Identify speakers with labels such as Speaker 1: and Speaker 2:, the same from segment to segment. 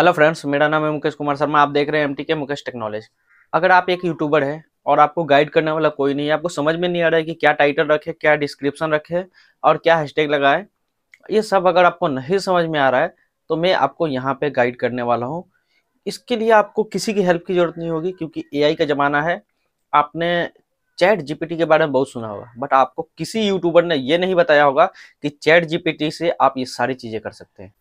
Speaker 1: hello friends मेरा नाम है मुकेश कुमार शर्मा आप देख रहे हैं एमटीके मुकेश टेक्नोलॉजी अगर आप एक यूट्यूबर है और आपको गाइड करने वाला कोई नहीं है आपको समझ में नहीं आ रहा है कि क्या टाइटल रखे क्या डिस्क्रिप्शन रखे और क्या हैशटैग लगाए ये सब अगर आपको नहीं समझ में आ रहा है तो मैं आपको यहाँ पर गाइड करने वाला हूँ इसके लिए आपको किसी की हेल्प की जरूरत नहीं होगी क्योंकि ए का ज़माना है आपने चैट जीपीटी के बारे में बहुत सुना होगा बट आपको किसी यूट्यूबर ने ये नहीं बताया होगा कि चैट जीपीटी से आप ये सारी चीज़ें कर सकते हैं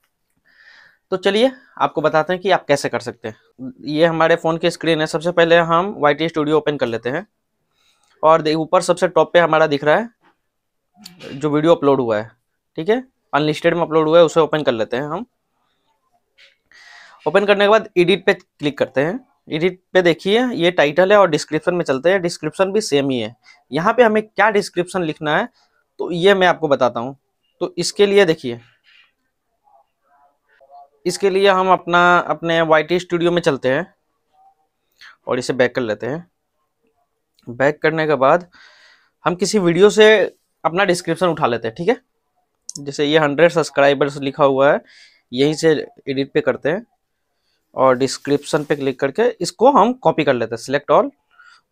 Speaker 1: तो चलिए आपको बताते हैं कि आप कैसे कर सकते हैं ये हमारे फ़ोन की स्क्रीन है सबसे पहले हम वाई स्टूडियो ओपन कर लेते हैं और ऊपर सबसे टॉप पे हमारा दिख रहा है जो वीडियो अपलोड हुआ है ठीक है अनलिस्टेड में अपलोड हुआ है उसे ओपन कर लेते हैं हम ओपन करने के बाद एडिट पे क्लिक करते हैं एडिट पे देखिए ये टाइटल है और डिस्क्रिप्शन में चलते हैं डिस्क्रिप्शन भी सेम ही है यहाँ पे हमें क्या डिस्क्रिप्शन लिखना है तो ये मैं आपको बताता हूँ तो इसके लिए देखिए इसके लिए हम अपना अपने वाई स्टूडियो में चलते हैं और इसे बैक कर लेते हैं बैक करने के बाद हम किसी वीडियो से अपना डिस्क्रिप्शन उठा लेते हैं ठीक है जैसे ये हंड्रेड सब्सक्राइबर्स लिखा हुआ है यहीं से एडिट पे करते हैं और डिस्क्रिप्शन पे क्लिक करके इसको हम कॉपी कर लेते हैं सिलेक्ट ऑल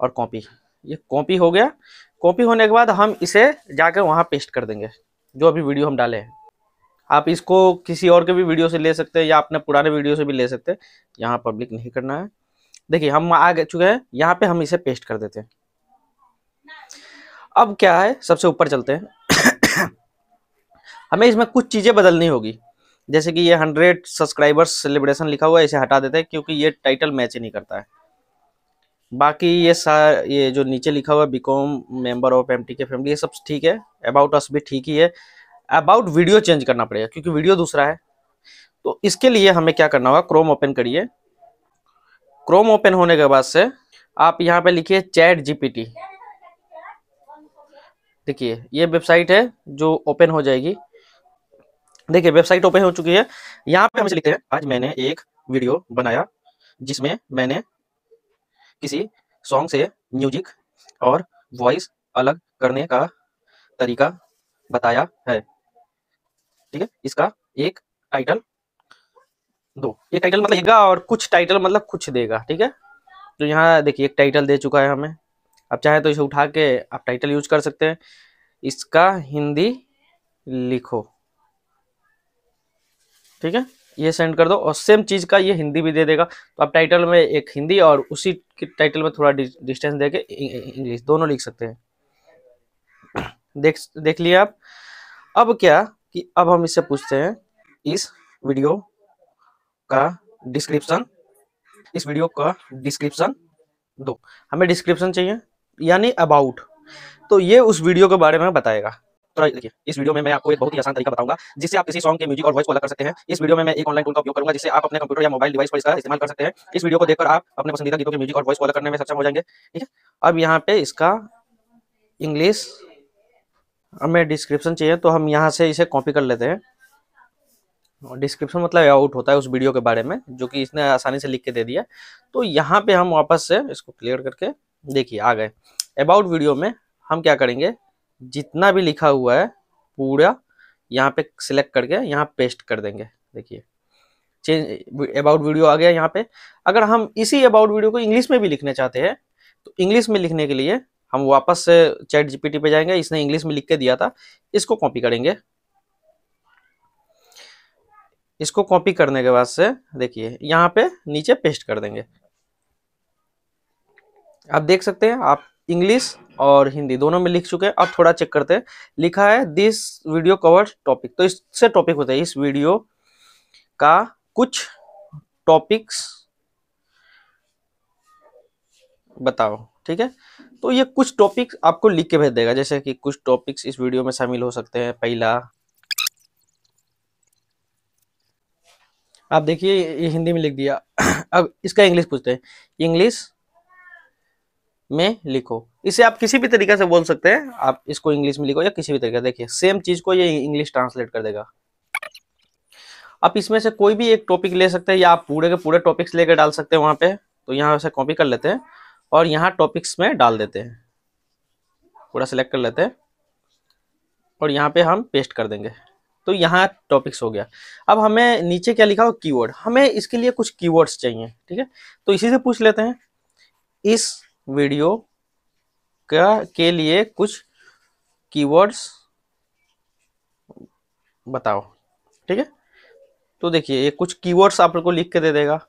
Speaker 1: और कॉपी ये कॉपी हो गया कॉपी होने के बाद हम इसे जाकर वहाँ पेस्ट कर देंगे जो अभी वीडियो हम डाले हैं आप इसको किसी और के भी वीडियो से ले सकते हैं या अपने पुराने वीडियो से भी ले सकते हैं यहाँ पब्लिक नहीं करना है देखिए हम आ चुके हैं यहाँ पे हम इसे पेस्ट कर देते हैं अब क्या है सबसे ऊपर चलते हैं हमें इसमें कुछ चीज़ें बदलनी होगी जैसे कि ये हंड्रेड सब्सक्राइबर्स सेलिब्रेशन लिखा हुआ है इसे हटा देते हैं क्योंकि ये टाइटल मैच ही नहीं करता है बाकी ये सार ये जो नीचे लिखा हुआ है become member of M K family ये सब ठीक है अबाउट अस भी ठीक ही है अबाउट वीडियो चेंज करना पड़ेगा क्योंकि वीडियो दूसरा है तो इसके लिए हमें क्या करना होगा क्रोम ओपन करिए क्रोम ओपन होने के बाद से आप यहाँ पे लिखिए चैट जीपीटी देखिए ये वेबसाइट है जो ओपन हो जाएगी देखिए वेबसाइट ओपन हो चुकी है यहाँ पे हम लिखते हैं आज मैंने एक वीडियो बनाया जिसमें मैंने किसी सॉन्ग से म्यूजिक और वॉइस अलग करने का तरीका बताया है ठीक है इसका एक टाइटल दो ये टाइटल मतलब देगा और कुछ टाइटल मतलब कुछ देगा ठीक है तो यहाँ देखिए एक टाइटल दे चुका है हमें आप चाहे तो इसे उठा के आप टाइटल यूज कर सकते हैं इसका हिंदी लिखो ठीक है ये सेंड कर दो और सेम चीज का ये हिंदी भी दे देगा तो आप टाइटल में एक हिंदी और उसी के टाइटल में थोड़ा डिस्टेंस देके इंग्लिश दोनों लिख सकते हैं देख देख लिया आप अब क्या कि अब हम इससे पूछते हैं इस वीडियो का डिस्क्रिप्शन इस वीडियो का डिस्क्रिप्शन दो हमें डिस्क्रिप्शन चाहिए यानी अबाउट तो ये उस वीडियो के बारे में बताएगा तो देखिए इस वीडियो में मैं आपको एक बहुत ही आसान तरीका बताऊंगा जिससे आप किसी सॉन्ग के म्यूजिक और वॉइस को अलग कर सकते हैं इस वीडियो में मैं एक ऑनलाइन टूल का उपयोग करूंगा जिससे आप अपने कंप्यूटर या मोबाइल डिवाइस पर इसका इस्तेमाल कर सकते हैं इस वीडियो को देखकर आप अपने पसंदीदा गीतों के म्यूजिक और वॉइस को अलग करने में सक्षम हो जाएंगे ठीक है अब यहाँ पे इसका इंग्लिश हमें डिस्क्रिप्शन चाहिए तो हम यहाँ से इसे कॉपी कर लेते हैं और डिस्क्रिप्शन मतलब आउट होता है उस वीडियो के बारे में जो कि इसने आसानी से लिख के दे दिया तो यहाँ पे हम वापस से इसको क्लियर करके देखिए आ गए अबाउट वीडियो में हम क्या करेंगे जितना भी लिखा हुआ है पूरा यहाँ पे सिलेक्ट करके यहाँ पेस्ट कर देंगे देखिए चेंज अबाउट वीडियो आ गया यहाँ पे अगर हम इसी अबाउट वीडियो को इंग्लिश में भी लिखना चाहते हैं तो इंग्लिश में लिखने के लिए हम वापस से चैट जीपीटी पे जाएंगे इसने इंग्लिश में लिख के दिया था इसको कॉपी करेंगे इसको कॉपी करने के बाद से देखिए यहाँ पे नीचे पेस्ट कर देंगे आप देख सकते हैं आप इंग्लिश और हिंदी दोनों में लिख चुके हैं अब थोड़ा चेक करते हैं लिखा है दिस वीडियो कवर टॉपिक तो इससे टॉपिक होता है इस वीडियो का कुछ टॉपिक्स बताओ ठीक है तो ये कुछ टॉपिक्स आपको लिख के भेज देगा जैसे कि कुछ टॉपिक्स इस वीडियो में शामिल हो सकते हैं पहला आप देखिए ये हिंदी में लिख दिया अब इसका इंग्लिश पूछते हैं इंग्लिश में लिखो इसे आप किसी भी तरीके से बोल सकते हैं आप इसको इंग्लिश में लिखो या किसी भी तरीके देखिए सेम चीज को ये इंग्लिश ट्रांसलेट कर देगा आप इसमें से कोई भी एक टॉपिक ले सकते हैं या आप पूरे के पूरे टॉपिक्स लेकर डाल सकते हैं वहां पे तो यहाँ से कॉपी कर लेते हैं और यहाँ टॉपिक्स में डाल देते हैं पूरा सेलेक्ट कर लेते हैं और यहाँ पे हम पेस्ट कर देंगे तो यहाँ टॉपिक्स हो गया अब हमें नीचे क्या लिखा हो कीवर्ड हमें इसके लिए कुछ कीवर्ड्स चाहिए ठीक है तो इसी से पूछ लेते हैं इस वीडियो का के लिए कुछ कीवर्ड्स बताओ ठीक है तो देखिए ये कुछ कीवर्ड्स आप लोग को लिख के दे देगा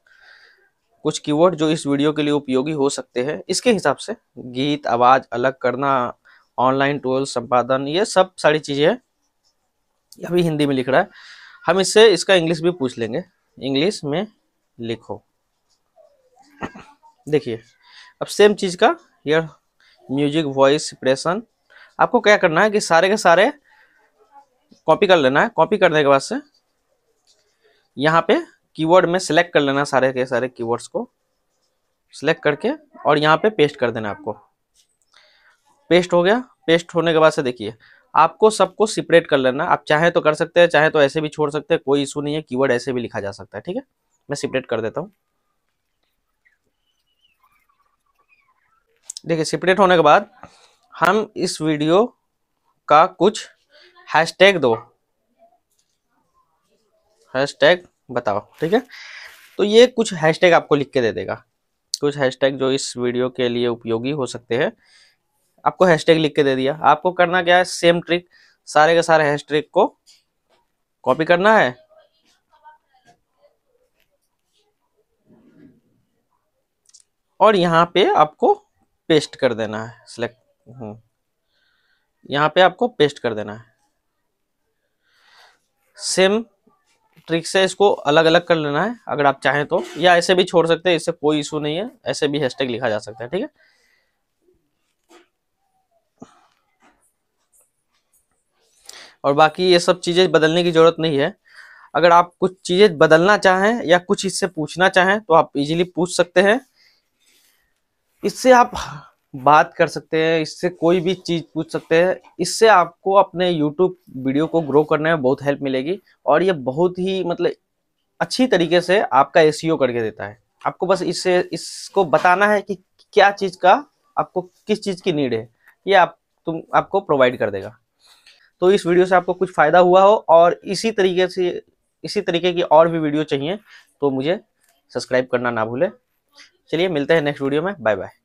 Speaker 1: कुछ कीवर्ड जो इस वीडियो के लिए उपयोगी हो सकते हैं इसके हिसाब से गीत आवाज़ अलग करना ऑनलाइन टूल संपादन ये सब सारी चीज़ें हैं अभी हिंदी में लिख रहा है हम इससे इसका इंग्लिश भी पूछ लेंगे इंग्लिश में लिखो देखिए अब सेम चीज़ का यह म्यूजिक वॉइस प्रेशन आपको क्या करना है कि सारे के सारे कॉपी कर लेना है कॉपी करने के बाद से यहाँ पे कीवर्ड में सेलेक्ट कर लेना सारे के सारे कीवर्ड्स को सिलेक्ट करके और यहाँ पे पेस्ट कर देना आपको पेस्ट हो गया पेस्ट होने के बाद से देखिए आपको सबको सेपरेट कर लेना आप चाहे तो कर सकते हैं चाहे तो ऐसे भी छोड़ सकते हैं कोई इशू नहीं है कीवर्ड ऐसे भी लिखा जा सकता है ठीक है मैं सेपरेट कर देता हूँ देखिए सेपरेट होने के बाद हम इस वीडियो का कुछ हैशटैग दो हैशटैग बताओ ठीक है तो ये कुछ हैशटैग आपको लिख के दे देगा कुछ हैशटैग जो इस वीडियो के लिए उपयोगी हो सकते हैं आपको हैशटैग लिख के दे दिया आपको करना क्या है सेम ट्रिक सारे के सारे हैशटैग को कॉपी करना है और यहाँ पे आपको पेस्ट कर देना है सिलेक्ट हम्म, यहाँ पे आपको पेस्ट कर देना है सेम ट्रिक से इसको अलग अलग कर लेना है अगर आप चाहें तो या ऐसे भी छोड़ सकते हैं इससे कोई इशू नहीं है ऐसे भी हैशटैग लिखा जा सकता है ठीक है और बाकी ये सब चीज़ें बदलने की ज़रूरत नहीं है अगर आप कुछ चीज़ें बदलना चाहें या कुछ इससे पूछना चाहें तो आप इजीली पूछ सकते हैं इससे आप बात कर सकते हैं इससे कोई भी चीज़ पूछ सकते हैं इससे आपको अपने यूट्यूब वीडियो को ग्रो करने में बहुत हेल्प मिलेगी और ये बहुत ही मतलब अच्छी तरीके से आपका एस e करके देता है आपको बस इससे इसको बताना है कि क्या चीज़ का आपको किस चीज़ की नीड है ये आप तुम आपको प्रोवाइड कर देगा तो इस वीडियो से आपको कुछ फ़ायदा हुआ हो और इसी तरीके से इसी तरीके की और भी वीडियो चाहिए तो मुझे सब्सक्राइब करना ना भूलें चलिए मिलते हैं नेक्स्ट वीडियो में बाय बाय